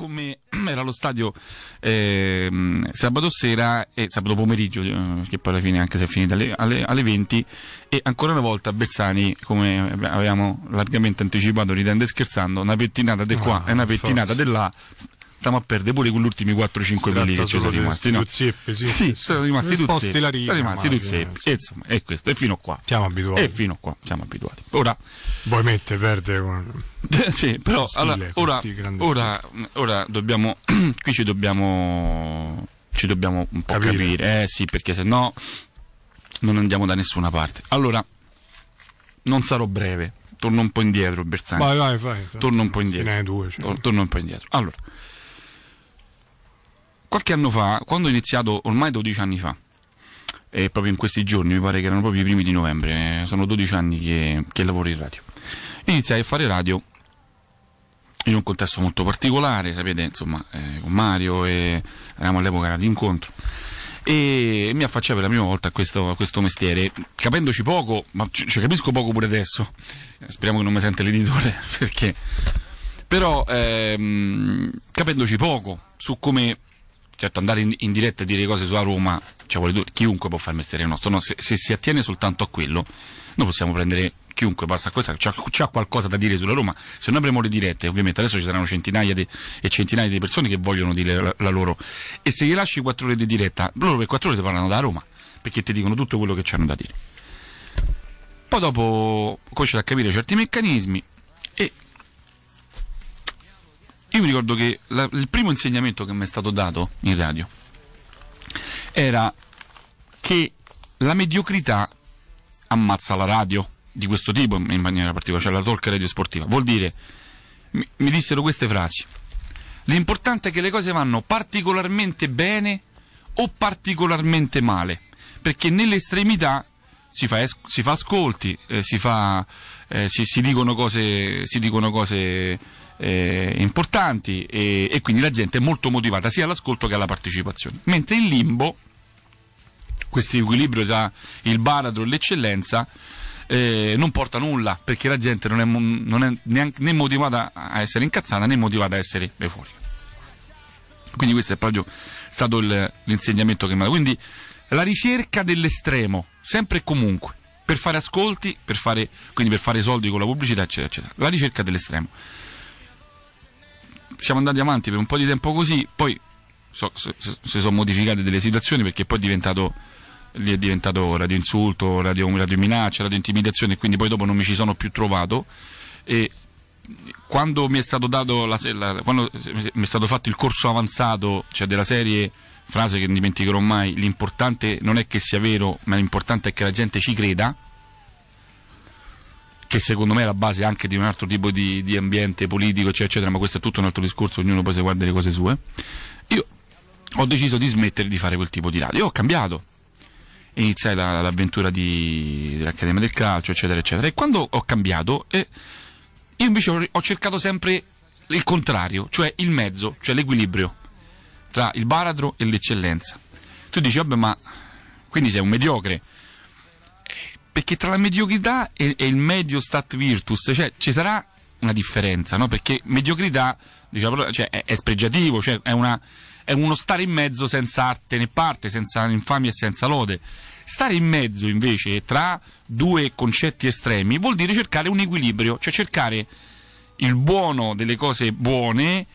con era lo stadio eh, sabato sera e sabato pomeriggio, eh, che poi alla fine anche se è finita alle, alle, alle 20, e ancora una volta Bezzani, come avevamo largamente anticipato, ridendo e scherzando, una pettinata di qua ah, e una pettinata forse. di là stiamo a perdere pure con gli ultimi 4-5 quelli che ci sono rimasti. No? Zeppi, sì, sì, sono rimasti tutti. Sono rimasti tutti. E insomma, è questo. E fino qua. Siamo abituati. E fino qua, siamo abituati. Ora. Vuoi mettere perde con. sì, però stile, allora, ora, ora, ora dobbiamo. qui ci dobbiamo. Ci dobbiamo un po' capire. capire. Eh sì, perché se no non andiamo da nessuna parte. Allora, non sarò breve. Torno un po' indietro, Bersani. Vai, vai, vai. Torno un po' indietro. Ne hai due. Cioè. Torno un po' indietro. Allora, Qualche anno fa, quando ho iniziato, ormai 12 anni fa, e proprio in questi giorni, mi pare che erano proprio i primi di novembre, eh, sono 12 anni che, che lavoro in radio, iniziai a fare radio in un contesto molto particolare, sapete, insomma, eh, con Mario e eravamo all'epoca incontro, E mi affacciai per la prima volta a questo, a questo mestiere, capendoci poco, ma ci, ci, capisco poco pure adesso. Eh, speriamo che non mi sente l'editore, perché. Però ehm, capendoci poco su come certo andare in, in, diretta e dire cose sulla Roma, cioè, chiunque può fare il mestiere nostro, no, se, se, si attiene soltanto a quello, noi possiamo prendere chiunque, basta cosa, c'ha, c'ha, qualcosa da dire sulla Roma, se noi apriamo le dirette, ovviamente adesso ci saranno centinaia de, e centinaia di persone che vogliono dire la, la loro, e se gli lasci quattro ore di diretta, loro per quattro ore ti parlano da Roma, perché ti dicono tutto quello che hanno da dire. Poi dopo comincia a capire certi meccanismi, io mi ricordo che la, il primo insegnamento che mi è stato dato in radio era che la mediocrità ammazza la radio di questo tipo in maniera particolare, cioè la talk radio sportiva. Vuol dire, mi, mi dissero queste frasi. L'importante è che le cose vanno particolarmente bene o particolarmente male, perché nell'estremità si fa, es- si fa ascolti, eh, si, fa, eh, si, si, dicono cose, si dicono cose eh, importanti e, e quindi la gente è molto motivata sia all'ascolto che alla partecipazione. Mentre in limbo, questo equilibrio tra il baratro e l'eccellenza, eh, non porta nulla perché la gente non è, non è neanche, né motivata a essere incazzata né motivata a essere euforica. Quindi questo è proprio stato il, l'insegnamento che mi ha dato. Quindi la ricerca dell'estremo, sempre e comunque, per fare ascolti, per fare, quindi per fare soldi con la pubblicità, eccetera, eccetera. La ricerca dell'estremo siamo andati avanti per un po' di tempo così, poi so, si sono modificate delle situazioni perché poi è diventato, lì è diventato radio insulto, radio, radio minaccia, radio intimidazione, quindi poi dopo non mi ci sono più trovato e quando mi è stato dato la, la, quando mi è stato fatto il corso avanzato, cioè della serie frase che non dimenticherò mai, l'importante non è che sia vero, ma l'importante è che la gente ci creda che secondo me è la base anche di un altro tipo di, di ambiente politico, eccetera, eccetera, ma questo è tutto un altro discorso, ognuno poi si guarda le cose sue. Io ho deciso di smettere di fare quel tipo di radio, io ho cambiato. Iniziai la, l'avventura di, dell'Accademia del Calcio, eccetera, eccetera. E quando ho cambiato, eh, io invece ho, ho cercato sempre il contrario, cioè il mezzo, cioè l'equilibrio tra il baratro e l'eccellenza. Tu dici, vabbè, ma quindi sei un mediocre perché tra la mediocrità e, e il medio stat virtus, cioè, ci sarà una differenza, no? Perché mediocrità diciamo, cioè, è, è, spregiativo, cioè, è, una, è uno stare in mezzo senza arte né parte, senza infamia e senza lode. Stare in mezzo invece tra due concetti estremi vuol dire cercare un equilibrio, cioè cercare il buono delle cose buone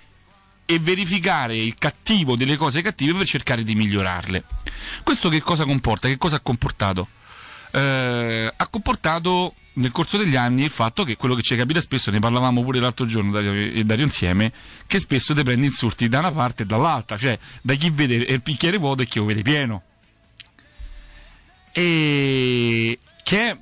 e verificare il cattivo delle cose cattive per cercare di migliorarle. Questo che cosa comporta? Che cosa ha comportato? eh, ha comportato nel corso degli anni il fatto che quello che ci capita spesso, ne parlavamo pure l'altro giorno Dario, e Dario insieme, che spesso ti prendi insulti da una parte e dall'altra, cioè da chi vede il bicchiere vuoto e chi lo vede pieno. E che è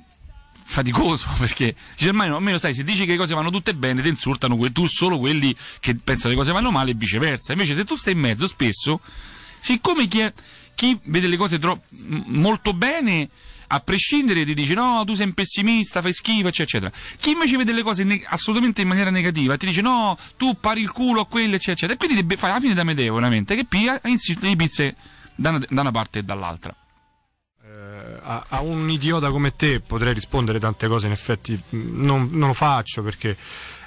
faticoso perché cioè, almeno, sai se dici che le cose vanno tutte bene ti insultano tu solo quelli che pensano che le cose vanno male e viceversa invece se tu stai in mezzo spesso siccome chi, è, chi vede le cose tro- molto bene a prescindere ti dice no, tu sei un pessimista, fai schifo, eccetera, eccetera. Chi invece vede le cose ne- assolutamente in maniera negativa ti dice no, tu pari il culo a quelle, eccetera, eccetera. E quindi debbe, fai la fine da Medeo, veramente, che pia e insiste di pizze da una, da una parte e dall'altra. Eh, a, a, un idiota come te potrei rispondere tante cose, in effetti non, non lo faccio perché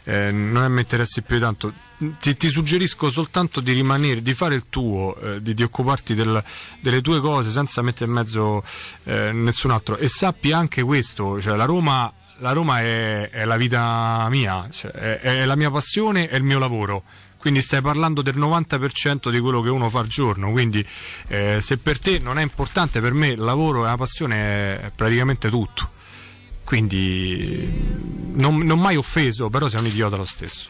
eh, non mi interessi più tanto. Ti, ti, suggerisco soltanto di rimanere, di fare il tuo, eh, di, di, occuparti del, delle tue cose senza mettere in mezzo eh, nessun altro. E sappi anche questo, cioè la Roma, la Roma è, è, la vita mia, cioè, è, è la mia passione, è il mio lavoro quindi stai parlando del 90% di quello che uno fa al giorno quindi eh, se per te non è importante per me il lavoro e la passione è praticamente tutto quindi mm, non, non mai offeso, però sei un idiota lo stesso.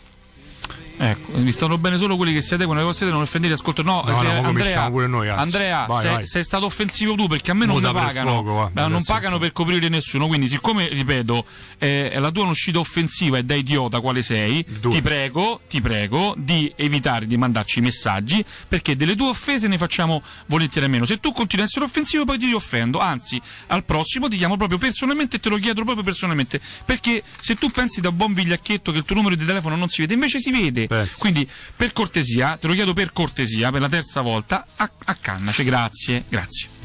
Ecco, mi stanno bene solo quelli che siete adeguano alle vostre idee, non offendete, ascolto. No, no, se, no Andrea, pure noi, Andrea vai, sei, vai. sei, stato offensivo tu perché a me non pagano. Fuoco, va, non pagano per coprire nessuno. Quindi, siccome, ripeto, eh, la tua è un'uscita offensiva e da idiota quale sei, Due. ti prego, ti prego di evitare di mandarci messaggi perché delle tue offese ne facciamo volentieri a meno. Se tu continui ad essere offensivo, poi ti offendo. Anzi, al prossimo ti chiamo proprio personalmente e te lo chiedo proprio personalmente. Perché se tu pensi da buon vigliacchetto che il tuo numero di telefono non si vede, invece si vede. Pezzo. Quindi per cortesia, te lo chiedo per cortesia, per la terza volta, accannaci, grazie, grazie.